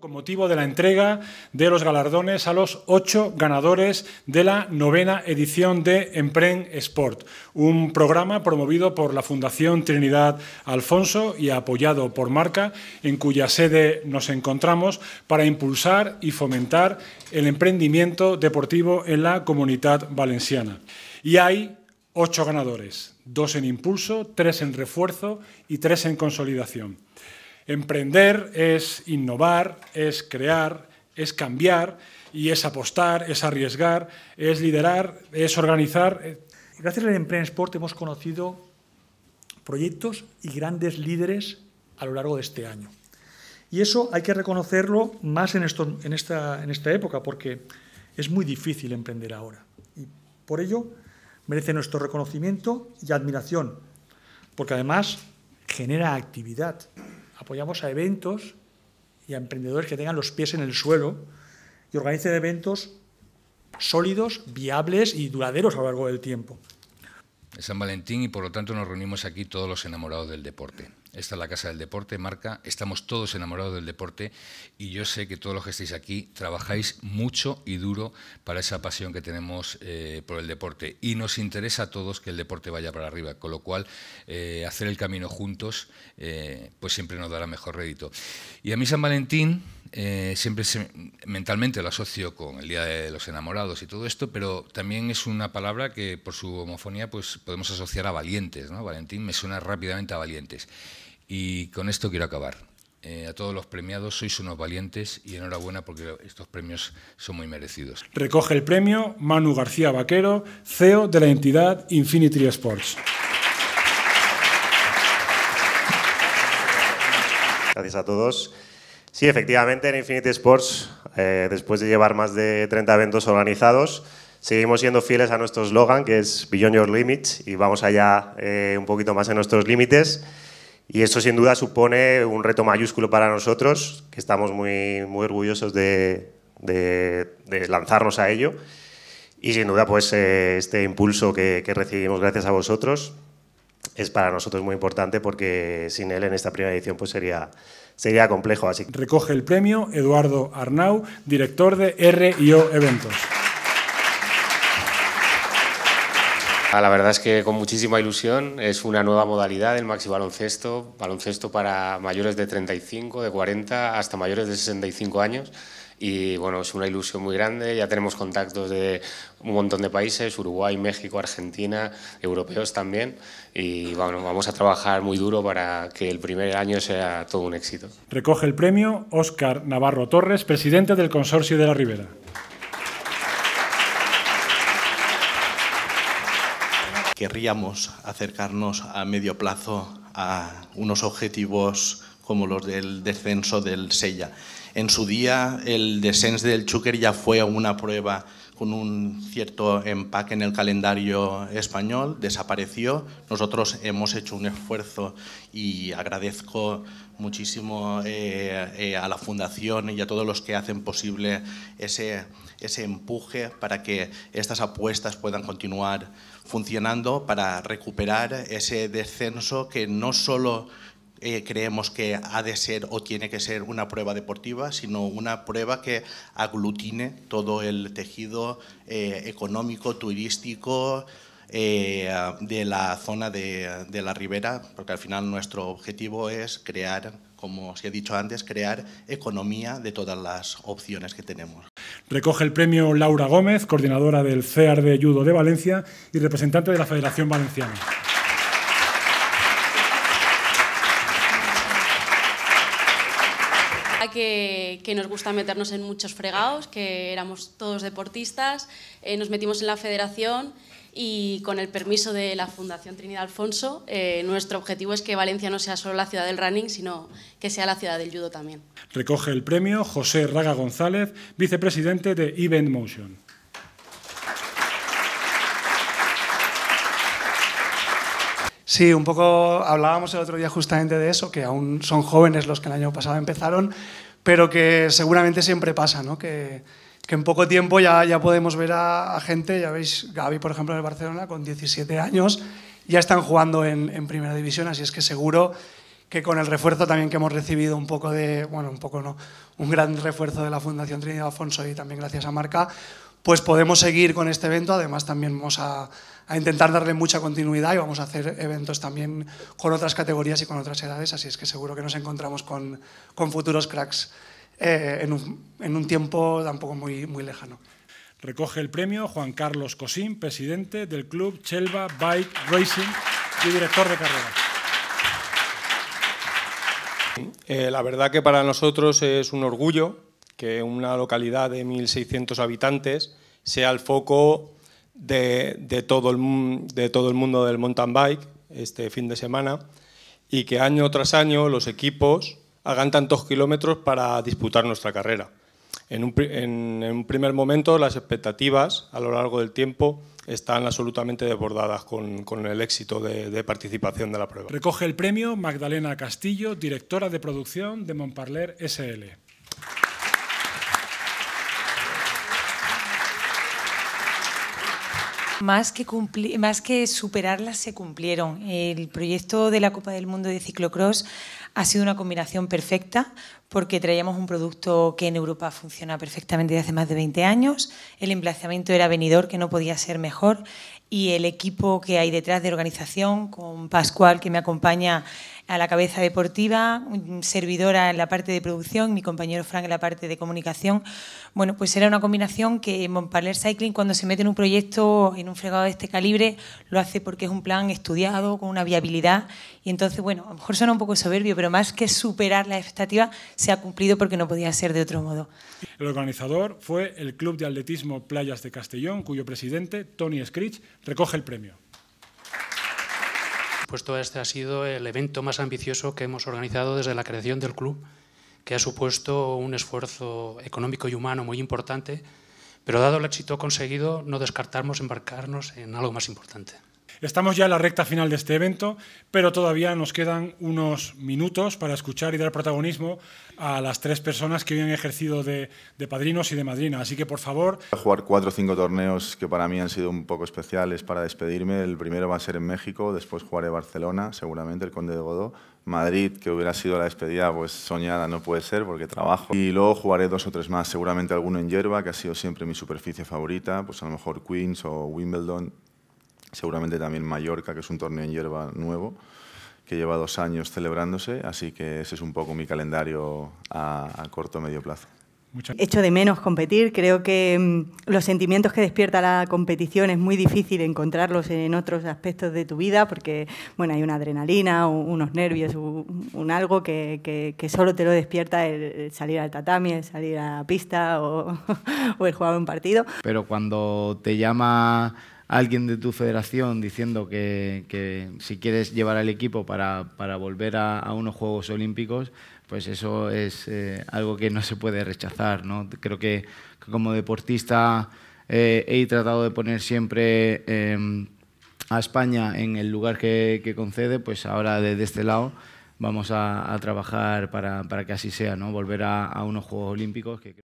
con motivo de la entrega de los galardones a los ocho ganadores de la novena edición de Empren Sport, un programa promovido por la Fundación Trinidad Alfonso y apoyado por Marca, en cuya sede nos encontramos para impulsar y fomentar el emprendimiento deportivo en la comunidad valenciana. Y hay ocho ganadores, dos en impulso, tres en refuerzo y tres en consolidación. Emprender es innovar, es crear, es cambiar y es apostar, es arriesgar, es liderar, es organizar. Eh. Gracias al sport hemos conocido proyectos y grandes líderes a lo largo de este año. Y eso hay que reconocerlo más en, esta, en esta época, porque es muy difícil emprender ahora. Y por ello merece nuestro reconocimiento y admiración, porque además genera actividad. Apoyamos a eventos y a emprendedores que tengan los pies en el suelo y organicen eventos sólidos, viables y duraderos a lo largo del tiempo. Es San Valentín y por lo tanto nos reunimos aquí todos los enamorados del deporte. Esta es la Casa del Deporte, marca. Estamos todos enamorados del deporte y yo sé que todos los que estáis aquí trabajáis mucho y duro para esa pasión que tenemos eh, por el deporte. Y nos interesa a todos que el deporte vaya para arriba, con lo cual eh, hacer el camino juntos eh, pues siempre nos dará mejor rédito. Y a mí San Valentín siempre mentalmente lo asocio con el Día de los Enamorados y todo esto, pero también es una palabra que por su homofonía pues podemos asociar a valientes. ¿no? Valentín me suena rápidamente a valientes. Y con esto quiero acabar. Eh, a todos los premiados, sois unos valientes y enhorabuena porque estos premios son muy merecidos. Recoge el premio Manu García Vaquero, CEO de la entidad Infinity Sports. Gracias a todos. Sí, efectivamente, en Infinity Sports, eh, después de llevar más de 30 eventos organizados, seguimos siendo fieles a nuestro slogan, que es Beyond Your Limits, y vamos allá eh, un poquito más en nuestros límites. Y eso sin duda supone un reto mayúsculo para nosotros, que estamos muy, muy orgullosos de, lanzarnos a ello. Y sin duda, pues eh, este impulso que, recibimos gracias a vosotros es para nosotros muy importante porque sin él en esta primera edición pues sería, sería complejo. Así. Recoge el premio Eduardo Arnau, director de RIO Eventos. Ah, la verdad es que con muchísima ilusión, es una nueva modalidad el maxi baloncesto, baloncesto para mayores de 35, de 40 hasta mayores de 65 años y bueno, es una ilusión muy grande, ya tenemos contactos de un montón de países, Uruguay, México, Argentina, europeos también y bueno, vamos a trabajar muy duro para que el primer año sea todo un éxito. Recoge el premio Óscar Navarro Torres, presidente del Consorcio de la Ribera. querríamos acercarnos a medio plazo a unos objetivos como los del descenso del Sella. En su día el descenso del Chúquer ya fue una prueba con un cierto empaque en el calendario español, desapareció. Nosotros hemos hecho un esfuerzo y agradezco muchísimo eh, eh, a la Fundación y a todos los que hacen posible ese, ese empuje para que estas apuestas puedan continuar funcionando, para recuperar ese descenso que no solo eh, creemos que ha de ser o tiene que ser una prueba deportiva, sino una prueba que aglutine todo el tejido eh, económico, turístico, eh, de la zona de, la ribera, porque al final nuestro objetivo es crear, como se ha dicho antes, crear economía de todas las opciones que tenemos. Recoge el premio Laura Gómez, coordinadora del CEAR de Judo de Valencia y representante de la Federación Valenciana. que, nos gusta meternos en muchos fregados, que éramos todos deportistas, eh, nos metimos en la federación y con el permiso de la Fundación Trinidad Alfonso, eh, nuestro objetivo es que Valencia no sea solo la ciudad del running, sino que sea la ciudad del judo también. Recoge el premio José Raga González, vicepresidente de Event Motion. Sí, un poco hablábamos el otro día justamente de eso, que aún son jóvenes los que el año pasado empezaron, pero que seguramente siempre pasa, ¿no? Que, en poco tiempo ya, ya podemos ver a, gente, ya veis, Gaby, por ejemplo, de Barcelona, con 17 años, ya están jugando en, Primera División, así es que seguro que con el refuerzo también que hemos recibido un poco de, bueno, un poco no, un gran refuerzo de la Fundación Trinidad Alfonso y también gracias a Marca, pues podemos seguir con este evento, además también vamos a a intentar darle mucha continuidad y vamos a hacer eventos también con otras categorías y con otras edades, así es que seguro que nos encontramos con, con futuros cracks eh, en, un, tiempo tampoco muy, muy lejano. Recoge el premio Juan Carlos Cosín, presidente del club Chelva Bike Racing y director de carrera. Eh, la verdad que para nosotros es un orgullo que una localidad de 1.600 habitantes sea el foco de, todo el, mundo del mountain bike este fin de semana y que año tras año los equipos hagan tantos kilómetros para disputar nuestra carrera. En un, primer momento las expectativas a lo largo del tiempo están absolutamente desbordadas con, con el éxito de, de, participación de la prueba. Recoge el premio Magdalena Castillo, directora de producción de Montparler SL. más que, cumplir, más que superarlas se cumplieron. El proyecto de la Copa del Mundo de Ciclocross ha sido una combinación perfecta porque traíamos un producto que en Europa funciona perfectamente desde hace más de 20 años, el emplazamiento era venidor, que no podía ser mejor, y el equipo que hay detrás de organización, con Pascual que me acompaña a la cabeza deportiva, servidora en la parte de producción, mi compañero Frank en la parte de comunicación. Bueno, pues era una combinación que Montpellier Cycling cuando se mete en un proyecto, en un fregado de este calibre, lo hace porque es un plan estudiado, con una viabilidad. Y entonces, bueno, a lo mejor suena un poco soberbio, pero más que superar la expectativa, se ha cumplido porque no podía ser de otro modo. El organizador fue el Club de Atletismo Playas de Castellón, cuyo presidente, Tony Scritch, recoge el premio. Supuesto este ha sido el evento más ambicioso que hemos organizado desde la creación del club, que ha supuesto un esfuerzo económico y humano muy importante, pero dado el éxito conseguido no descartamos embarcarnos en algo más importante. Estamos ya en la recta final de este evento, pero todavía nos quedan unos minutos para escuchar y dar protagonismo a las tres personas que hoy han ejercido de, padrinos y de madrina. Así que, por favor... Voy a jugar cuatro o cinco torneos que para mí han sido un poco especiales para despedirme. El primero va a ser en México, después jugaré Barcelona, seguramente, el Conde de Godó. Madrid, que hubiera sido la despedida pues soñada, no puede ser porque trabajo. Y luego jugaré dos o tres más, seguramente alguno en hierba, que ha sido siempre mi superficie favorita, pues a lo mejor Queens o Wimbledon, seguramente también Mallorca, que es un torneo en hierba nuevo que lleva dos años celebrándose, así que ese es un poco mi calendario a, corto o medio plazo. hecho de menos competir, creo que mm, los sentimientos que despierta la competición es muy difícil encontrarlos en otros aspectos de tu vida porque bueno, hay una adrenalina, unos nervios, un, algo que, que, solo te lo despierta el, salir al tatami, el salir a pista o, o el jugar un partido. Pero cuando te llama alguien de tu federación diciendo que, si quieres llevar al equipo para, volver a, unos Juegos Olímpicos, pues eso es eh, algo que no se puede rechazar. ¿no? Creo que, como deportista eh, he tratado de poner siempre em, a España en el lugar que, concede, pues ahora desde este lado vamos a, trabajar para, que así sea, ¿no? volver a, a unos Juegos Olímpicos. Que